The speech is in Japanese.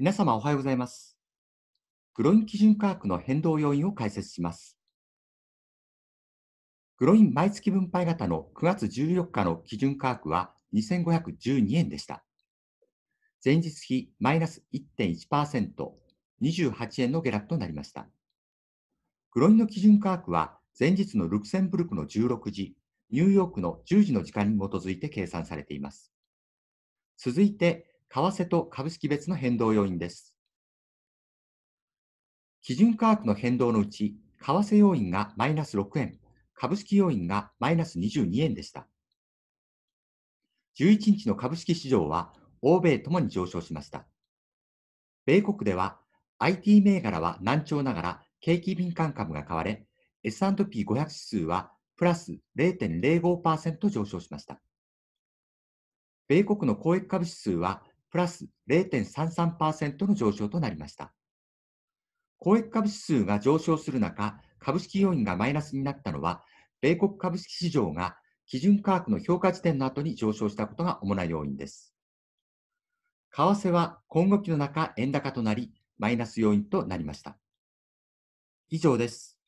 皆様おはようございます。グロイン基準価格の変動要因を解説します。グロイン毎月分配型の9月14日の基準価格は2512円でした。前日比マイナス1.1%、28円の下落となりました。グロインの基準価格は前日のルクセンブルクの16時、ニューヨークの10時の時間に基づいて計算されています。続いて、為替と株式別の変動要因です。基準価格の変動のうち、為替要因がマイナス6円、株式要因がマイナス22円でした。11日の株式市場は、欧米ともに上昇しました。米国では、IT 銘柄は難聴ながら景気敏感株が買われ、S&P500 指数はプラス0.05%上昇しました。米国の公益株指数はプラス0.33%の上昇となりました。公益株指数が上昇する中、株式要因がマイナスになったのは、米国株式市場が基準価格の評価時点の後に上昇したことが主な要因です。為替は今後期の中円高となり、マイナス要因となりました。以上です。